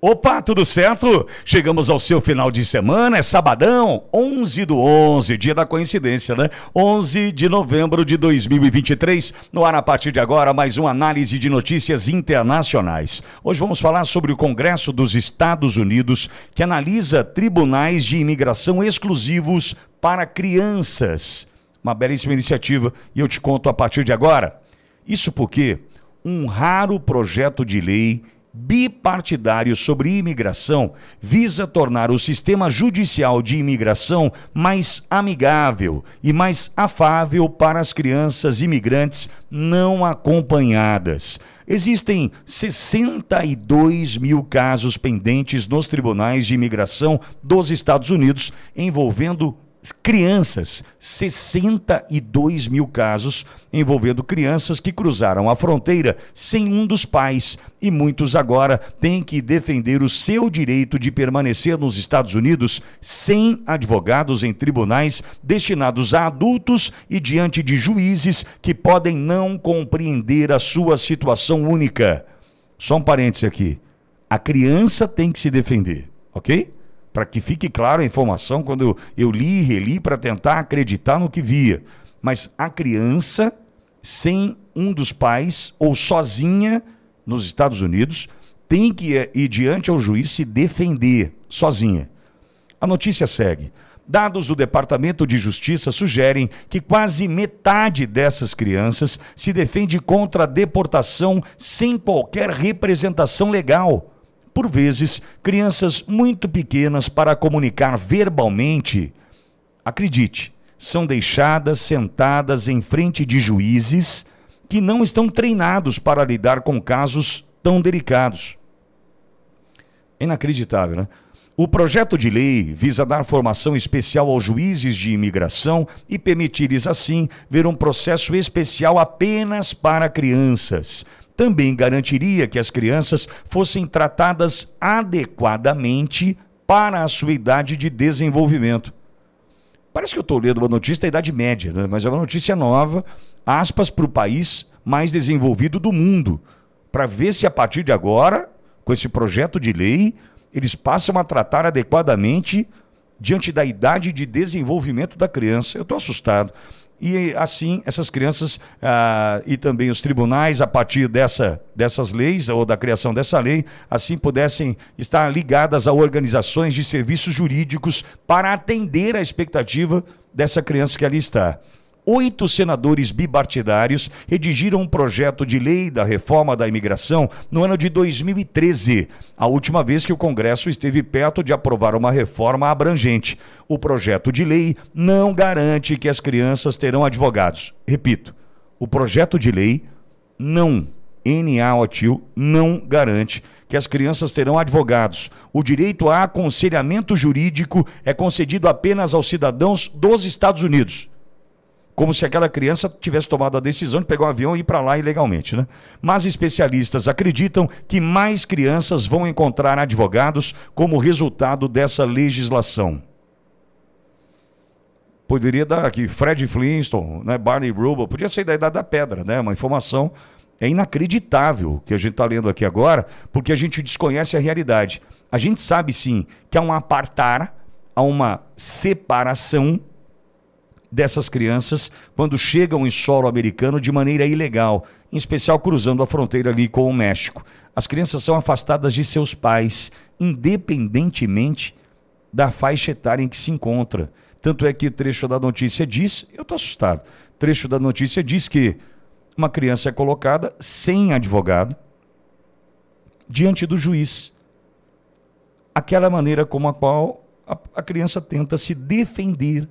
Opa, tudo certo? Chegamos ao seu final de semana, é sabadão, 11 do 11, dia da coincidência, né? 11 de novembro de 2023, no ar a partir de agora, mais uma análise de notícias internacionais. Hoje vamos falar sobre o Congresso dos Estados Unidos, que analisa tribunais de imigração exclusivos para crianças. Uma belíssima iniciativa e eu te conto a partir de agora. Isso porque um raro projeto de lei bipartidário sobre imigração visa tornar o sistema judicial de imigração mais amigável e mais afável para as crianças imigrantes não acompanhadas. Existem 62 mil casos pendentes nos tribunais de imigração dos Estados Unidos envolvendo crianças, 62 mil casos envolvendo crianças que cruzaram a fronteira sem um dos pais e muitos agora têm que defender o seu direito de permanecer nos Estados Unidos sem advogados em tribunais destinados a adultos e diante de juízes que podem não compreender a sua situação única. Só um parêntese aqui. A criança tem que se defender, ok? para que fique clara a informação quando eu li e reli para tentar acreditar no que via. Mas a criança, sem um dos pais ou sozinha nos Estados Unidos, tem que ir diante ao juiz se defender sozinha. A notícia segue. Dados do Departamento de Justiça sugerem que quase metade dessas crianças se defende contra a deportação sem qualquer representação legal por vezes, crianças muito pequenas para comunicar verbalmente, acredite, são deixadas sentadas em frente de juízes que não estão treinados para lidar com casos tão delicados. Inacreditável, né? O projeto de lei visa dar formação especial aos juízes de imigração e permitir-lhes, assim, ver um processo especial apenas para crianças, também garantiria que as crianças fossem tratadas adequadamente para a sua idade de desenvolvimento. Parece que eu estou lendo uma notícia da Idade Média, né? mas é uma notícia nova, aspas, para o país mais desenvolvido do mundo, para ver se a partir de agora, com esse projeto de lei, eles passam a tratar adequadamente diante da idade de desenvolvimento da criança. Eu estou assustado. E assim, essas crianças ah, e também os tribunais, a partir dessa, dessas leis ou da criação dessa lei, assim pudessem estar ligadas a organizações de serviços jurídicos para atender à expectativa dessa criança que ali está oito senadores bipartidários redigiram um projeto de lei da reforma da imigração no ano de 2013, a última vez que o Congresso esteve perto de aprovar uma reforma abrangente. O projeto de lei não garante que as crianças terão advogados. Repito, o projeto de lei não, NAOTIL, não garante que as crianças terão advogados. O direito a aconselhamento jurídico é concedido apenas aos cidadãos dos Estados Unidos como se aquela criança tivesse tomado a decisão de pegar um avião e ir para lá ilegalmente, né? Mas especialistas acreditam que mais crianças vão encontrar advogados como resultado dessa legislação. Poderia dar aqui Fred Flintstone, né, Barney Rubel, podia ser da idade da pedra, né? Uma informação é inacreditável que a gente está lendo aqui agora, porque a gente desconhece a realidade. A gente sabe sim que há um apartar, há uma separação dessas crianças quando chegam em solo americano de maneira ilegal, em especial cruzando a fronteira ali com o México. As crianças são afastadas de seus pais, independentemente da faixa etária em que se encontra. Tanto é que trecho da notícia diz, eu estou assustado, trecho da notícia diz que uma criança é colocada sem advogado diante do juiz. Aquela maneira como a qual a, a criança tenta se defender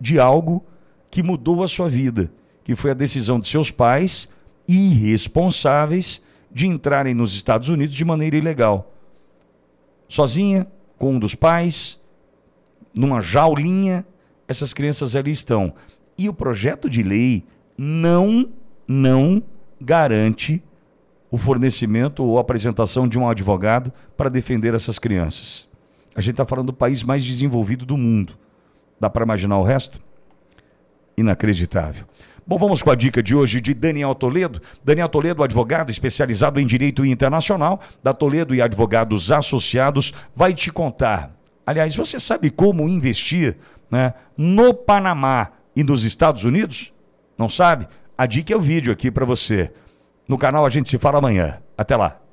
de algo que mudou a sua vida, que foi a decisão de seus pais, irresponsáveis, de entrarem nos Estados Unidos de maneira ilegal. Sozinha, com um dos pais, numa jaulinha, essas crianças ali estão. E o projeto de lei não, não garante o fornecimento ou apresentação de um advogado para defender essas crianças. A gente está falando do país mais desenvolvido do mundo. Dá para imaginar o resto? Inacreditável. Bom, vamos com a dica de hoje de Daniel Toledo. Daniel Toledo, advogado especializado em direito internacional, da Toledo e Advogados Associados, vai te contar. Aliás, você sabe como investir né, no Panamá e nos Estados Unidos? Não sabe? A dica é o vídeo aqui para você. No canal a gente se fala amanhã. Até lá.